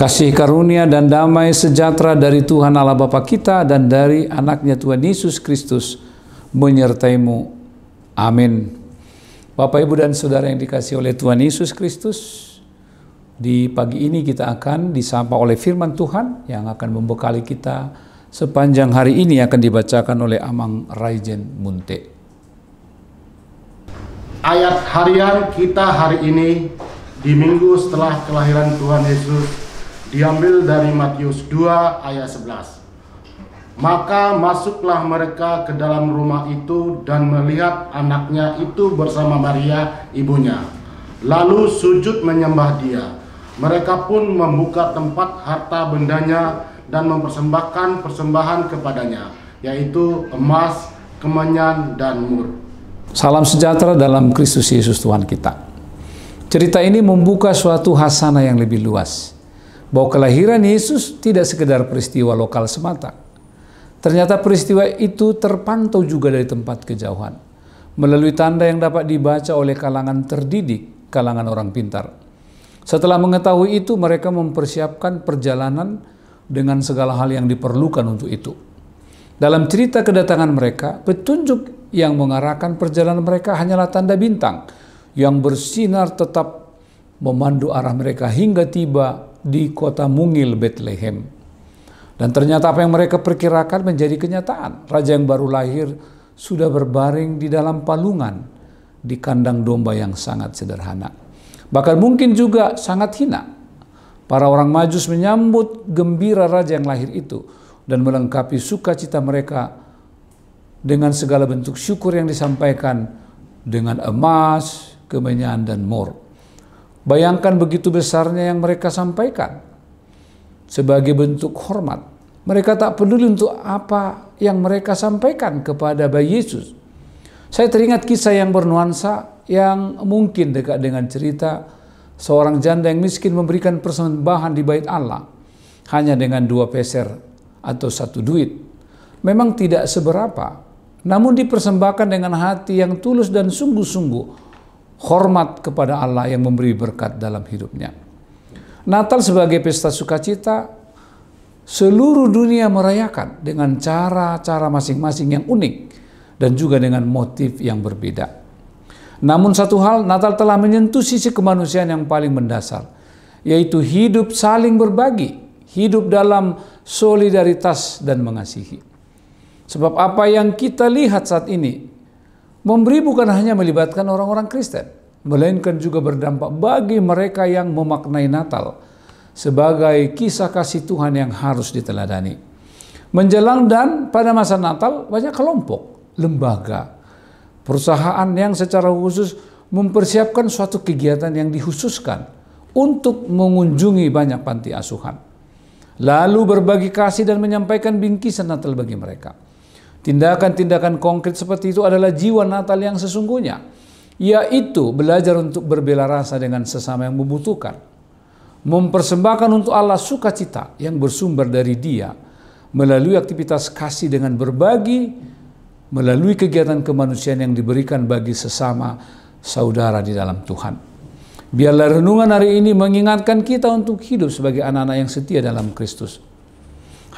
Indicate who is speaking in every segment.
Speaker 1: kasih karunia dan damai sejahtera dari Tuhan Allah Bapa kita dan dari anaknya Tuhan Yesus Kristus menyertaimu. Amin. Bapak, Ibu, dan Saudara yang dikasih oleh Tuhan Yesus Kristus, di pagi ini kita akan disapa oleh firman Tuhan yang akan membekali kita sepanjang hari ini akan dibacakan oleh Amang Raijen Munte. Ayat harian kita hari ini di minggu setelah kelahiran Tuhan Yesus diambil dari Matius 2 ayat 11. Maka masuklah mereka ke dalam rumah itu dan melihat anaknya itu bersama Maria ibunya. Lalu sujud menyembah dia. Mereka pun membuka tempat harta bendanya dan mempersembahkan persembahan kepadanya, yaitu emas, kemenyan, dan mur. Salam sejahtera dalam Kristus Yesus Tuhan kita. Cerita ini membuka suatu hasana yang lebih luas bahwa kelahiran Yesus tidak sekedar peristiwa lokal semata. Ternyata peristiwa itu terpantau juga dari tempat kejauhan, melalui tanda yang dapat dibaca oleh kalangan terdidik, kalangan orang pintar. Setelah mengetahui itu, mereka mempersiapkan perjalanan dengan segala hal yang diperlukan untuk itu. Dalam cerita kedatangan mereka, petunjuk yang mengarahkan perjalanan mereka hanyalah tanda bintang yang bersinar tetap memandu arah mereka hingga tiba di kota mungil Bethlehem. Dan ternyata apa yang mereka perkirakan menjadi kenyataan. Raja yang baru lahir sudah berbaring di dalam palungan di kandang domba yang sangat sederhana. Bahkan mungkin juga sangat hina. Para orang majus menyambut gembira raja yang lahir itu dan melengkapi sukacita mereka dengan segala bentuk syukur yang disampaikan dengan emas, kemenyan, dan mor. Bayangkan begitu besarnya yang mereka sampaikan sebagai bentuk hormat. Mereka tak peduli untuk apa yang mereka sampaikan kepada bayi Yesus. Saya teringat kisah yang bernuansa yang mungkin dekat dengan cerita seorang janda yang miskin memberikan persembahan di bait Allah hanya dengan dua peser atau satu duit. Memang tidak seberapa, namun dipersembahkan dengan hati yang tulus dan sungguh-sungguh hormat kepada Allah yang memberi berkat dalam hidupnya. Natal sebagai pesta sukacita, seluruh dunia merayakan dengan cara-cara masing-masing yang unik dan juga dengan motif yang berbeda. Namun satu hal, Natal telah menyentuh sisi kemanusiaan yang paling mendasar, yaitu hidup saling berbagi, hidup dalam solidaritas dan mengasihi. Sebab apa yang kita lihat saat ini Memberi bukan hanya melibatkan orang-orang Kristen, melainkan juga berdampak bagi mereka yang memaknai Natal sebagai kisah kasih Tuhan yang harus diteladani. Menjelang dan pada masa Natal banyak kelompok, lembaga, perusahaan yang secara khusus mempersiapkan suatu kegiatan yang dihususkan untuk mengunjungi banyak panti asuhan. Lalu berbagi kasih dan menyampaikan bingkisan Natal bagi mereka. Tindakan-tindakan konkret seperti itu adalah jiwa Natal yang sesungguhnya, yaitu belajar untuk berbela rasa dengan sesama yang membutuhkan, mempersembahkan untuk Allah sukacita yang bersumber dari Dia melalui aktivitas kasih dengan berbagi, melalui kegiatan kemanusiaan yang diberikan bagi sesama saudara di dalam Tuhan. Biarlah renungan hari ini mengingatkan kita untuk hidup sebagai anak-anak yang setia dalam Kristus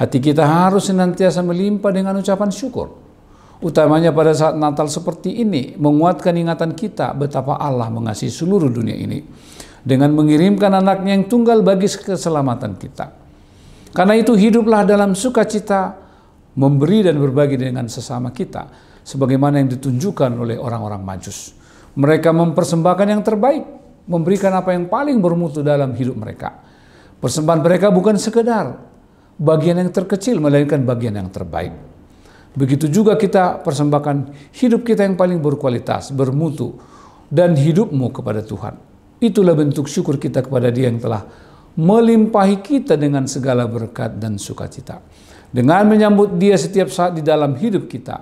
Speaker 1: Hati kita harus senantiasa melimpah dengan ucapan syukur. Utamanya pada saat Natal seperti ini, menguatkan ingatan kita betapa Allah mengasihi seluruh dunia ini. Dengan mengirimkan anaknya yang tunggal bagi keselamatan kita. Karena itu hiduplah dalam sukacita, memberi dan berbagi dengan sesama kita, sebagaimana yang ditunjukkan oleh orang-orang majus. Mereka mempersembahkan yang terbaik, memberikan apa yang paling bermutu dalam hidup mereka. Persembahan mereka bukan sekedar bagian yang terkecil, melainkan bagian yang terbaik. Begitu juga kita persembahkan hidup kita yang paling berkualitas, bermutu, dan hidupmu kepada Tuhan. Itulah bentuk syukur kita kepada Dia yang telah melimpahi kita dengan segala berkat dan sukacita. Dengan menyambut Dia setiap saat di dalam hidup kita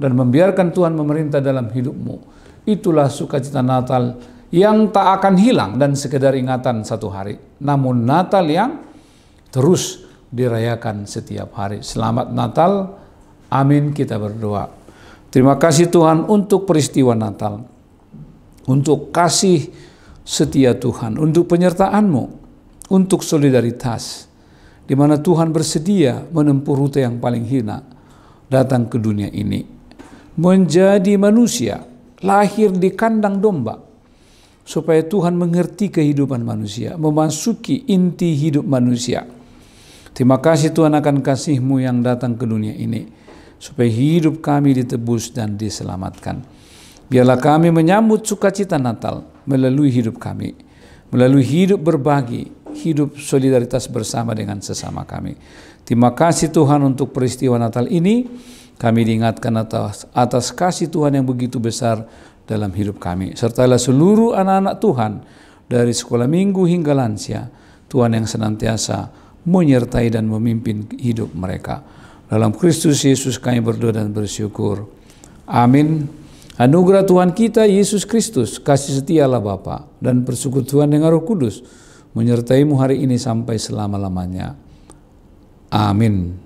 Speaker 1: dan membiarkan Tuhan memerintah dalam hidupmu, itulah sukacita Natal yang tak akan hilang dan sekedar ingatan satu hari. Namun Natal yang terus dirayakan setiap hari. Selamat Natal. Amin kita berdoa. Terima kasih Tuhan untuk peristiwa Natal. Untuk kasih setia Tuhan, untuk penyertaan-Mu, untuk solidaritas di mana Tuhan bersedia menempuh rute yang paling hina datang ke dunia ini. Menjadi manusia, lahir di kandang domba supaya Tuhan mengerti kehidupan manusia, memasuki inti hidup manusia Terima kasih Tuhan akan kasih-Mu yang datang ke dunia ini, supaya hidup kami ditebus dan diselamatkan. Biarlah kami menyambut sukacita Natal melalui hidup kami, melalui hidup berbagi, hidup solidaritas bersama dengan sesama kami. Terima kasih Tuhan untuk peristiwa Natal ini. Kami diingatkan atas, atas kasih Tuhan yang begitu besar dalam hidup kami. Sertalah seluruh anak-anak Tuhan dari sekolah minggu hingga lansia. Tuhan yang senantiasa menyertai dan memimpin hidup mereka. Dalam Kristus Yesus kami berdoa dan bersyukur. Amin. Anugerah Tuhan kita Yesus Kristus, kasih setia Allah Bapa dan persekutuan dengan Roh Kudus menyertaimu hari ini sampai selama-lamanya. Amin.